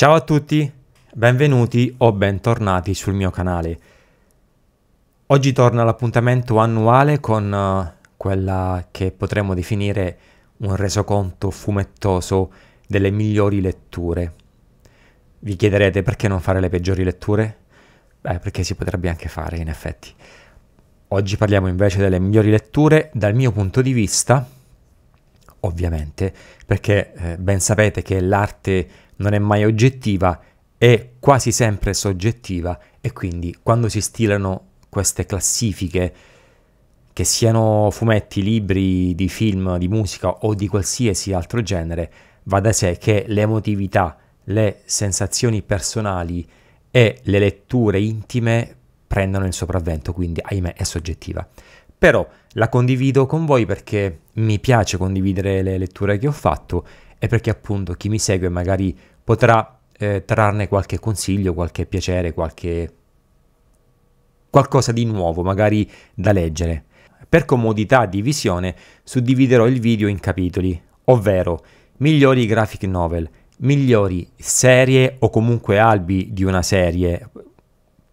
Ciao a tutti, benvenuti o bentornati sul mio canale. Oggi torna l'appuntamento annuale con eh, quella che potremmo definire un resoconto fumettoso delle migliori letture. Vi chiederete perché non fare le peggiori letture? Beh, perché si potrebbe anche fare in effetti. Oggi parliamo invece delle migliori letture dal mio punto di vista, ovviamente, perché eh, ben sapete che l'arte non è mai oggettiva, è quasi sempre soggettiva e quindi quando si stilano queste classifiche, che siano fumetti, libri, di film, di musica o di qualsiasi altro genere, va da sé che le emotività, le sensazioni personali e le letture intime prendono il sopravvento, quindi ahimè è soggettiva. Però la condivido con voi perché mi piace condividere le letture che ho fatto e perché appunto chi mi segue magari potrà eh, trarne qualche consiglio, qualche piacere, qualche qualcosa di nuovo, magari da leggere. Per comodità di visione suddividerò il video in capitoli, ovvero migliori graphic novel, migliori serie o comunque albi di una serie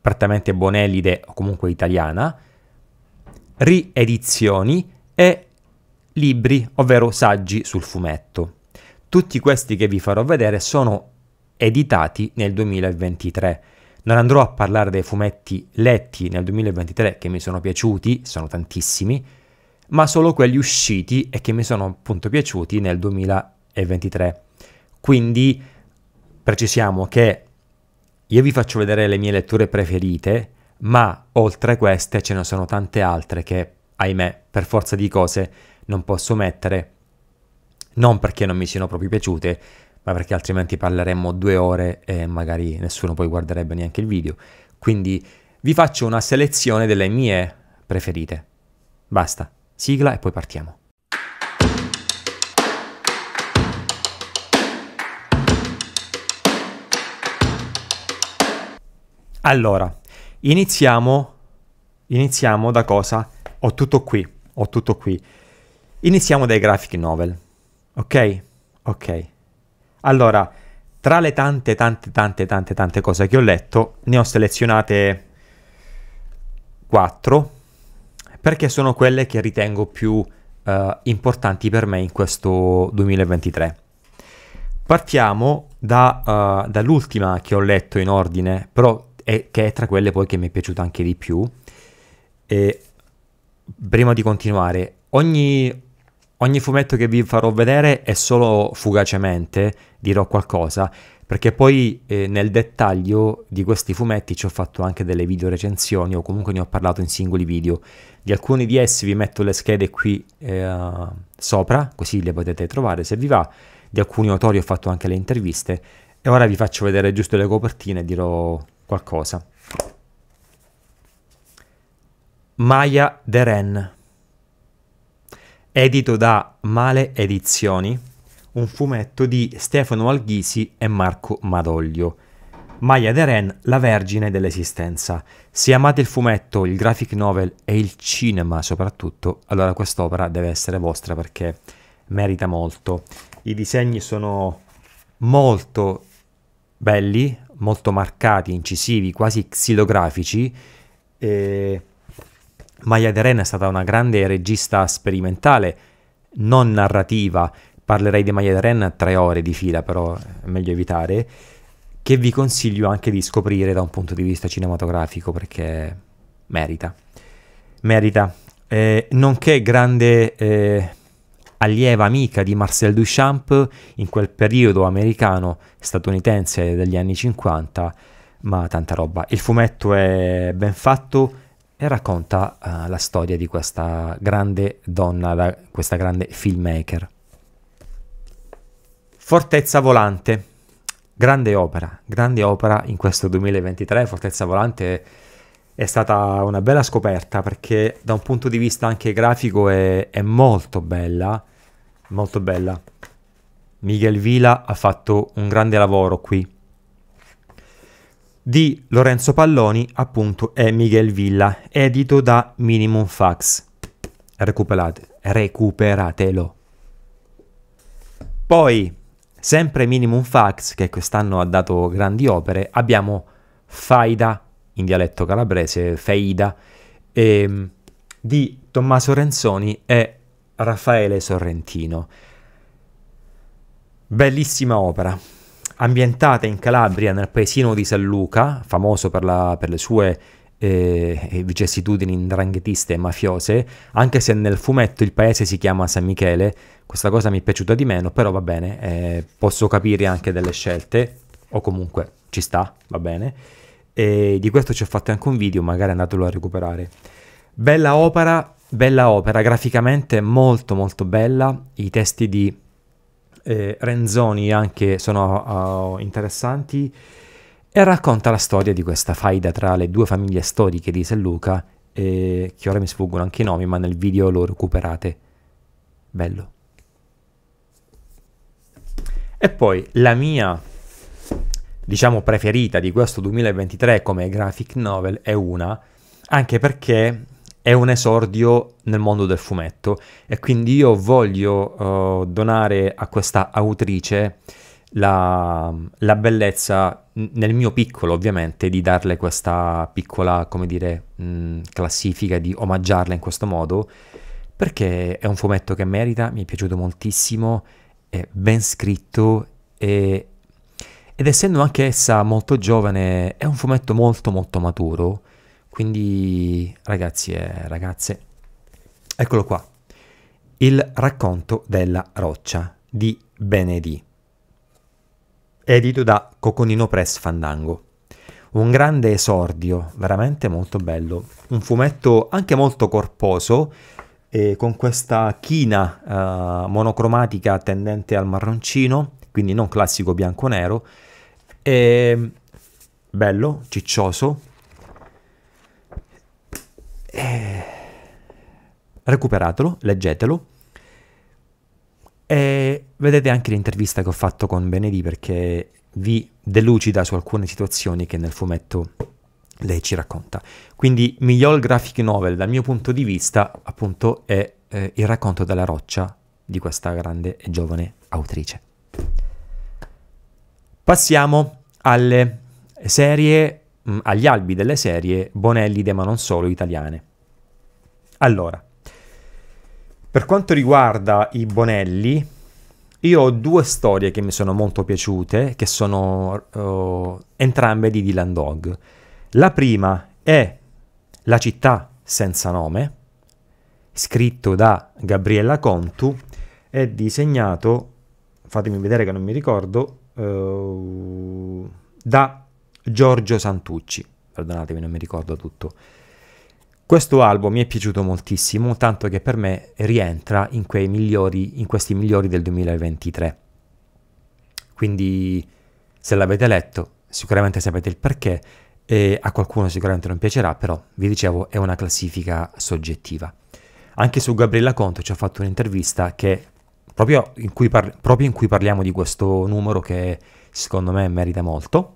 prettamente bonellide o comunque italiana, riedizioni e libri, ovvero saggi sul fumetto. Tutti questi che vi farò vedere sono editati nel 2023. Non andrò a parlare dei fumetti letti nel 2023 che mi sono piaciuti, sono tantissimi, ma solo quelli usciti e che mi sono appunto piaciuti nel 2023. Quindi precisiamo che io vi faccio vedere le mie letture preferite, ma oltre queste ce ne sono tante altre che, ahimè, per forza di cose non posso mettere non perché non mi siano proprio piaciute, ma perché altrimenti parleremmo due ore e magari nessuno poi guarderebbe neanche il video. Quindi vi faccio una selezione delle mie preferite. Basta, sigla e poi partiamo. Allora, iniziamo, iniziamo da cosa? Ho tutto qui, ho tutto qui. Iniziamo dai graphic novel. Ok? Ok. Allora, tra le tante, tante, tante, tante, tante cose che ho letto, ne ho selezionate quattro, perché sono quelle che ritengo più eh, importanti per me in questo 2023. Partiamo da, uh, dall'ultima che ho letto in ordine, però è, che è tra quelle poi che mi è piaciuta anche di più. E prima di continuare, ogni, Ogni fumetto che vi farò vedere è solo fugacemente, dirò qualcosa, perché poi eh, nel dettaglio di questi fumetti ci ho fatto anche delle video recensioni o comunque ne ho parlato in singoli video. Di alcuni di essi vi metto le schede qui eh, sopra, così le potete trovare se vi va. Di alcuni autori ho fatto anche le interviste e ora vi faccio vedere giusto le copertine e dirò qualcosa. Maya Deren edito da Male Edizioni, un fumetto di Stefano Alghisi e Marco Madoglio. Maya de Ren, la vergine dell'esistenza. Se amate il fumetto, il graphic novel e il cinema soprattutto, allora quest'opera deve essere vostra perché merita molto. I disegni sono molto belli, molto marcati, incisivi, quasi xilografici. E Maya Ren è stata una grande regista sperimentale, non narrativa, parlerei di Maya Ren tre ore di fila, però è meglio evitare, che vi consiglio anche di scoprire da un punto di vista cinematografico perché merita. Merita. Eh, nonché grande eh, allieva amica di Marcel Duchamp in quel periodo americano, statunitense degli anni 50, ma tanta roba. Il fumetto è ben fatto e racconta uh, la storia di questa grande donna, questa grande filmmaker. Fortezza Volante, grande opera, grande opera in questo 2023, Fortezza Volante è stata una bella scoperta perché da un punto di vista anche grafico è, è molto bella, molto bella. Miguel Vila ha fatto un grande lavoro qui di Lorenzo Palloni, appunto è Miguel Villa, edito da Minimum Fax. Recuperate, recuperatelo. Poi, sempre Minimum Fax, che quest'anno ha dato grandi opere, abbiamo Faida, in dialetto calabrese, Feida, ehm, di Tommaso Renzoni e Raffaele Sorrentino. Bellissima opera, ambientata in Calabria nel paesino di San Luca, famoso per, la, per le sue eh, vicissitudini indranghetiste e mafiose, anche se nel fumetto il paese si chiama San Michele, questa cosa mi è piaciuta di meno, però va bene, eh, posso capire anche delle scelte, o comunque ci sta, va bene. E di questo ci ho fatto anche un video, magari andatelo a recuperare. Bella opera, bella opera, graficamente molto molto bella, i testi di eh, Renzoni anche sono uh, interessanti e racconta la storia di questa faida tra le due famiglie storiche di San Luca, eh, che ora mi sfuggono anche i nomi, ma nel video lo recuperate. Bello. E poi la mia, diciamo, preferita di questo 2023 come graphic novel è una, anche perché è un esordio nel mondo del fumetto e quindi io voglio uh, donare a questa autrice la, la, bellezza, nel mio piccolo ovviamente, di darle questa piccola, come dire, mh, mm, classifica, di omaggiarla in questo modo, perché è un fumetto che merita, mi è piaciuto moltissimo, è ben scritto e, ed essendo anche essa molto giovane, è un fumetto molto molto maturo, quindi ragazzi e ragazze, eccolo qua, il racconto della roccia di Benedì, edito da Coconino Press Fandango. Un grande esordio, veramente molto bello, un fumetto anche molto corposo, eh, con questa china eh, monocromatica tendente al marroncino, quindi non classico bianco-nero, bello, ciccioso, eh, recuperatelo, leggetelo. E vedete anche l'intervista che ho fatto con Benedi perché vi delucida su alcune situazioni che nel fumetto lei ci racconta. Quindi miglior graphic novel dal mio punto di vista appunto è eh, il racconto della roccia di questa grande e giovane autrice. Passiamo alle serie mh, mm, agli albi delle serie Bonellide ma non solo italiane. Allora, per quanto riguarda i Bonelli, io ho due storie che mi sono molto piaciute, che sono uh, entrambe di Dylan Dog. La prima è La città senza nome, scritto da Gabriella Contu e disegnato, fatemi vedere che non mi ricordo, uh, da Giorgio Santucci. Perdonatemi, non mi ricordo tutto. Questo album mi è piaciuto moltissimo, tanto che per me rientra in, migliori, in questi migliori del 2023. Quindi se l'avete letto sicuramente sapete il perché e a qualcuno sicuramente non piacerà, però vi dicevo è una classifica soggettiva. Anche su Gabriella Conto ci ho fatto un'intervista che proprio in, proprio in cui parliamo di questo numero che secondo me merita molto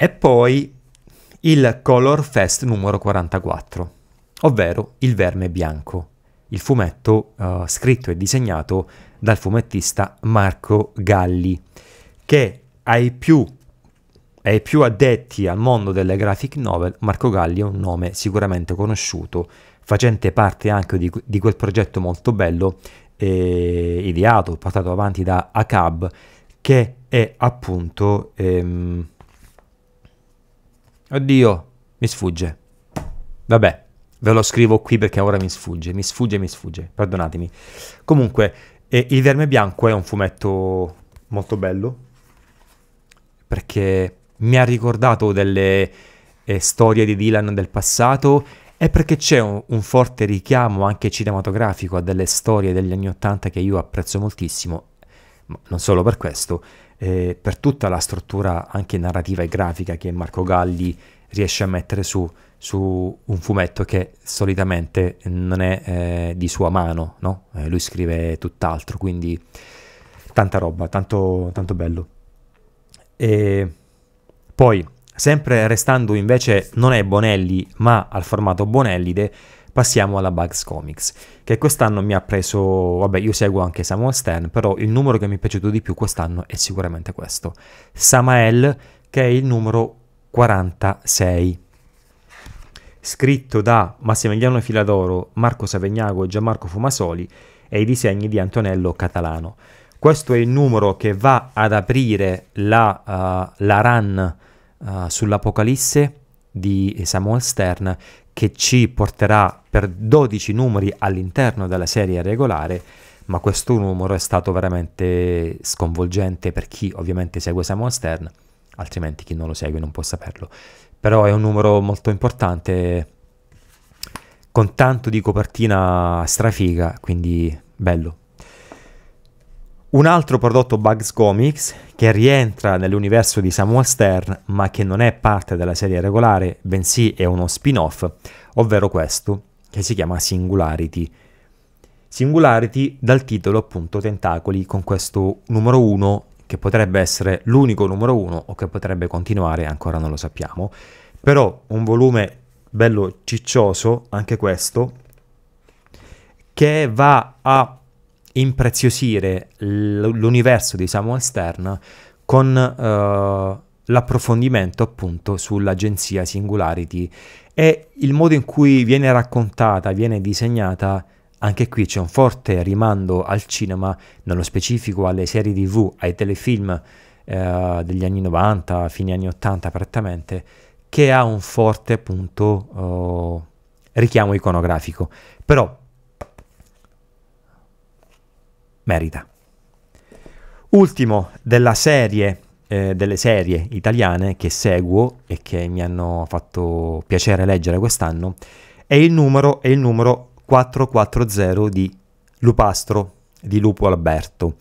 e poi il Color Fest numero 44, ovvero Il Verme Bianco, il fumetto uh, scritto e disegnato dal fumettista Marco Galli, che ai più, ai più addetti al mondo delle graphic novel, Marco Galli è un nome sicuramente conosciuto, facente parte anche di, di quel progetto molto bello eh, ideato, portato avanti da ACAB, che è appunto... Ehm, Oddio, mi sfugge. Vabbè, ve lo scrivo qui perché ora mi sfugge, mi sfugge, mi sfugge, perdonatemi. Comunque, eh, Il Verme Bianco è un fumetto molto bello perché mi ha ricordato delle eh, storie di Dylan del passato e perché c'è un, un, forte richiamo anche cinematografico a delle storie degli anni Ottanta che io apprezzo moltissimo ma non solo per questo, eh, per tutta la struttura anche narrativa e grafica che Marco Galli riesce a mettere su, su un fumetto che solitamente non è eh, di sua mano, no? eh, lui scrive tutt'altro, quindi tanta roba, tanto, tanto bello. E poi, sempre restando invece non è Bonelli ma al formato Bonellide, Passiamo alla Bugs Comics, che quest'anno mi ha preso, vabbè io seguo anche Samuel Stan, però il numero che mi è piaciuto di più quest'anno è sicuramente questo, Samael, che è il numero 46. Scritto da Massimiliano Filadoro, Marco Savegnago e Gianmarco Fumasoli e i disegni di Antonello Catalano. Questo è il numero che va ad aprire la, uh, la run uh, sull'Apocalisse di Samuel Stern che ci porterà per 12 numeri all'interno della serie regolare, ma questo numero è stato veramente sconvolgente per chi ovviamente segue Samuel Stern, altrimenti chi non lo segue non può saperlo. Però è un numero molto importante, con tanto di copertina strafiga, quindi bello. Un altro prodotto Bugs Comics che rientra nell'universo di Samuel Stern ma che non è parte della serie regolare bensì è uno spin-off, ovvero questo che si chiama Singularity. Singularity dal titolo appunto Tentacoli con questo numero 1 che potrebbe essere l'unico numero 1 o che potrebbe continuare, ancora non lo sappiamo, però un volume bello ciccioso anche questo che va a impreziosire l'universo di Samuel Stern con eh, l'approfondimento appunto sull'agenzia Singularity e il modo in cui viene raccontata, viene disegnata, anche qui c'è un forte rimando al cinema, nello specifico alle serie tv, ai telefilm eh, degli anni 90, fine anni 80 prettamente, che ha un forte appunto eh, richiamo iconografico. Però merita. Ultimo della serie, eh, delle serie italiane che seguo e che mi hanno fatto piacere leggere quest'anno è il numero, è il numero 440 di Lupastro di Lupo Alberto.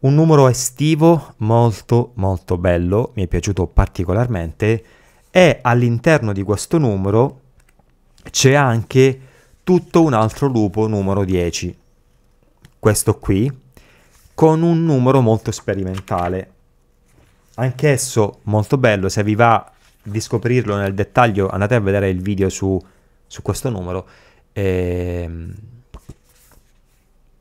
Un numero estivo molto molto bello, mi è piaciuto particolarmente e all'interno di questo numero c'è anche tutto un altro lupo numero 10 questo qui, con un numero molto sperimentale. Anch'esso molto bello, se vi va di scoprirlo nel dettaglio andate a vedere il video su, su questo numero. Ehm,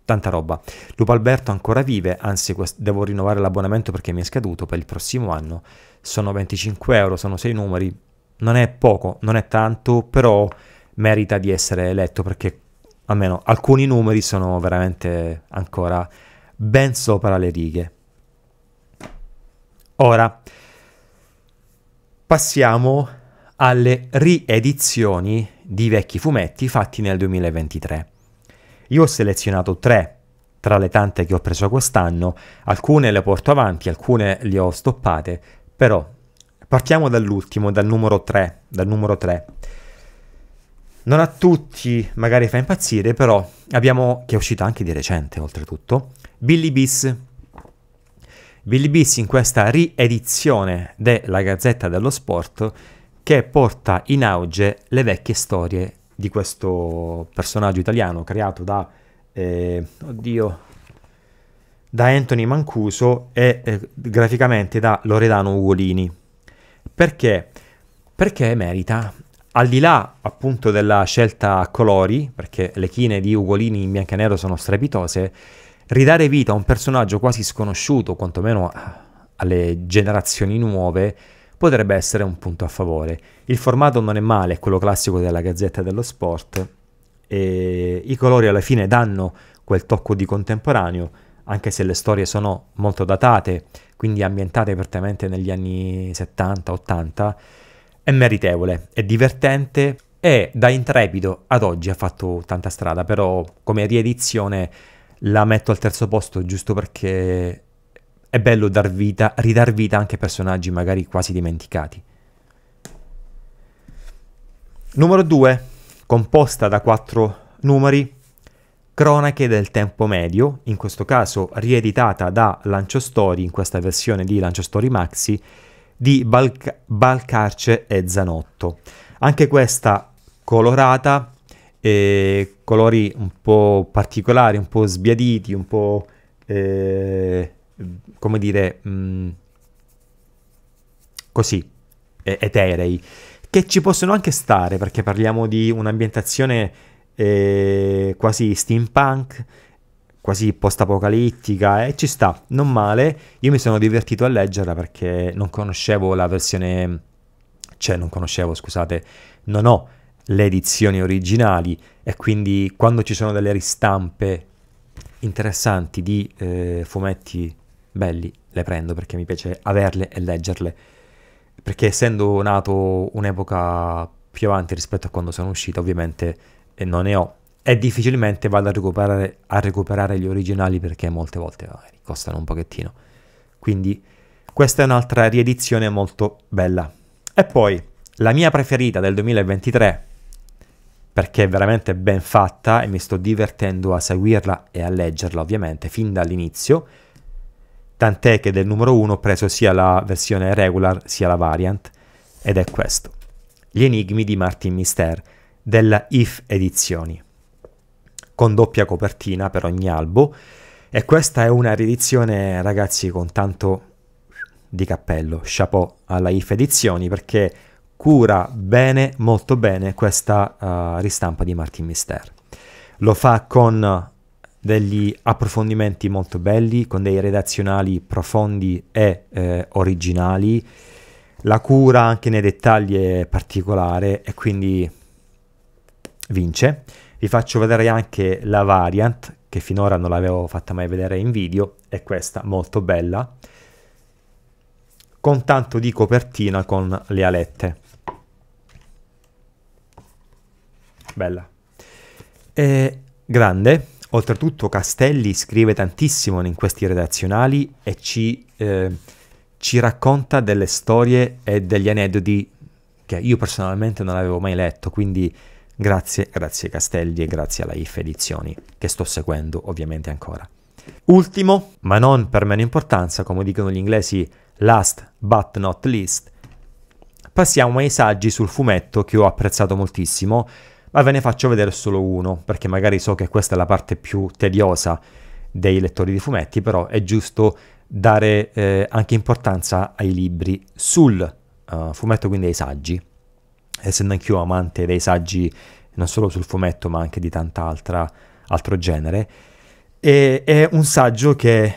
tanta roba. Lupo Alberto ancora vive, anzi devo rinnovare l'abbonamento perché mi è scaduto per il prossimo anno. Sono 25 euro, sono 6 numeri. Non è poco, non è tanto, però merita di essere letto perché almeno alcuni numeri sono veramente ancora ben sopra le righe. Ora passiamo alle riedizioni di vecchi fumetti fatti nel 2023. Io ho selezionato tre tra le tante che ho preso quest'anno, alcune le porto avanti, alcune le ho stoppate, però partiamo dall'ultimo, dal numero 3, dal numero 3. Non a tutti magari fa impazzire, però abbiamo, che è uscita anche di recente oltretutto, Billy Bis. Billy Bis in questa riedizione della Gazzetta dello Sport che porta in auge le vecchie storie di questo personaggio italiano creato da, eh, oddio, da Anthony Mancuso e eh, graficamente da Loredano Ugolini. Perché? Perché merita al di là appunto della scelta a colori, perché le chine di Ugolini in bianco e nero sono strepitose, ridare vita a un personaggio quasi sconosciuto, quantomeno alle generazioni nuove, potrebbe essere un punto a favore. Il formato non è male, è quello classico della Gazzetta dello Sport, e i colori alla fine danno quel tocco di contemporaneo, anche se le storie sono molto datate, quindi ambientate praticamente negli anni 70-80 è meritevole, è divertente e da intrepido ad oggi ha fatto tanta strada, però come riedizione la metto al terzo posto giusto perché è bello dar vita, ridar vita anche a personaggi magari quasi dimenticati. Numero 2, composta da quattro numeri, Cronache del tempo medio, in questo caso rieditata da Lancio Story in questa versione di Lancio Story Maxi, di Balca- Balcarce e Zanotto. Anche questa colorata, eh, colori un po' particolari, un po' sbiaditi, un po' eh, come dire mh, mm, così eh, eterei, che ci possono anche stare perché parliamo di un'ambientazione eh, quasi steampunk quasi post-apocalittica e ci sta, non male. Io mi sono divertito a leggerla perché non conoscevo la versione, cioè non conoscevo, scusate, non ho le edizioni originali e quindi quando ci sono delle ristampe interessanti di eh, fumetti belli le prendo perché mi piace averle e leggerle perché essendo nato un'epoca più avanti rispetto a quando sono uscita ovviamente eh, non ne ho e difficilmente vado a recuperare, a recuperare gli originali perché molte volte magari costano un pochettino. Quindi questa è un'altra riedizione molto bella. E poi la mia preferita del 2023, perché è veramente ben fatta e mi sto divertendo a seguirla e a leggerla ovviamente fin dall'inizio, tant'è che del numero 1 ho preso sia la versione regular sia la variant, ed è questo. Gli enigmi di Martin Mister della IF Edizioni con doppia copertina per ogni albo. E questa è una riedizione, ragazzi, con tanto di cappello. Chapeau alla IF Edizioni perché cura bene, molto bene, questa uh, ristampa di Martin Mister. Lo fa con degli approfondimenti molto belli, con dei redazionali profondi e eh, originali. La cura anche nei dettagli è particolare e quindi vince. Vi faccio vedere anche la variant, che finora non l'avevo fatta mai vedere in video, è questa, molto bella, con tanto di copertina con le alette. Bella. È grande, oltretutto Castelli scrive tantissimo in questi redazionali e ci, eh, ci racconta delle storie e degli aneddoti che io personalmente non avevo mai letto, quindi Grazie, grazie Castelli e grazie alla IF Edizioni, che sto seguendo ovviamente ancora. Ultimo, ma non per meno importanza, come dicono gli inglesi, last but not least, passiamo ai saggi sul fumetto che ho apprezzato moltissimo, ma ve ne faccio vedere solo uno, perché magari so che questa è la parte più tediosa dei lettori di fumetti, però è giusto dare eh, anche importanza ai libri sul uh, fumetto, quindi ai saggi essendo anch'io amante dei saggi non solo sul fumetto ma anche di tant'altra altro genere, e, è un saggio che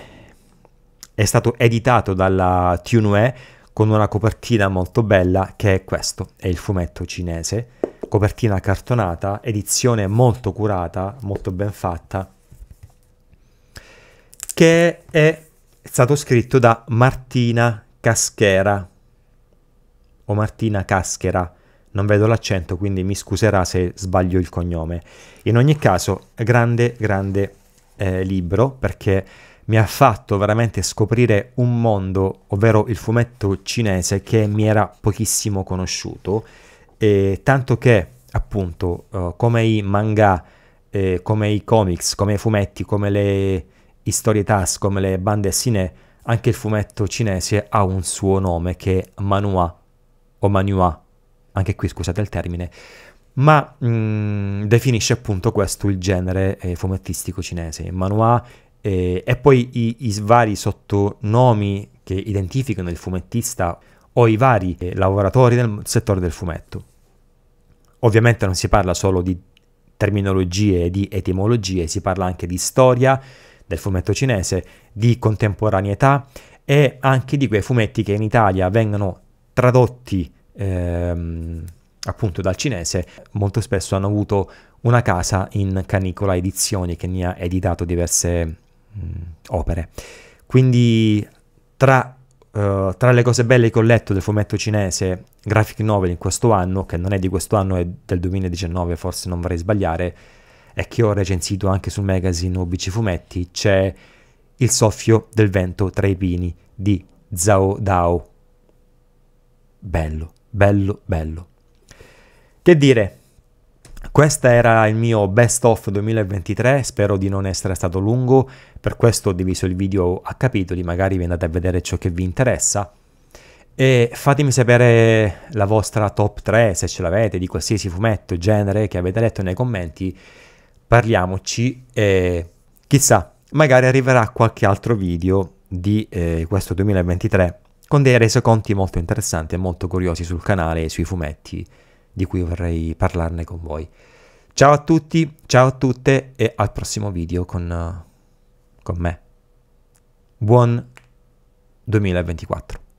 è stato editato dalla Tunue con una copertina molto bella che è questo, è il fumetto cinese, copertina cartonata, edizione molto curata, molto ben fatta, che è stato scritto da Martina Caschera o Martina Caschera, non vedo l'accento, quindi mi scuserà se sbaglio il cognome. In ogni caso, grande, grande eh, libro perché mi ha fatto veramente scoprire un mondo, ovvero il fumetto cinese, che mi era pochissimo conosciuto, eh, tanto che appunto eh, come i manga, eh, come i comics, come i fumetti, come le historietas, come le bande ciné, anche il fumetto cinese ha un suo nome che è Manua o Manua anche qui scusate il termine, ma mh, mm, definisce appunto questo il genere eh, fumettistico cinese. Manhua eh, e poi i, i, vari sottonomi che identificano il fumettista o i vari eh, lavoratori nel settore del fumetto. Ovviamente non si parla solo di terminologie e di etimologie, si parla anche di storia del fumetto cinese, di contemporaneità e anche di quei fumetti che in Italia vengono tradotti ehm, appunto dal cinese, molto spesso hanno avuto una casa in Canicola Edizioni che ne ha editato diverse mh, mm, opere. Quindi tra, uh, tra, le cose belle che ho letto del fumetto cinese, graphic novel in questo anno, che non è di questo anno, è del 2019, forse non vorrei sbagliare, e che ho recensito anche sul magazine UBC Fumetti, c'è Il soffio del vento tra i pini di Zhao Dao. Bello bello, bello. Che dire? Questo era il mio best of 2023, spero di non essere stato lungo, per questo ho diviso il video a capitoli, magari vi andate a vedere ciò che vi interessa. E fatemi sapere la vostra top 3, se ce l'avete, di qualsiasi fumetto, genere che avete letto nei commenti, parliamoci e chissà, magari arriverà qualche altro video di eh, questo 2023 con dei resoconti molto interessanti e molto curiosi sul canale e sui fumetti di cui vorrei parlarne con voi. Ciao a tutti, ciao a tutte e al prossimo video con, con me. Buon 2024.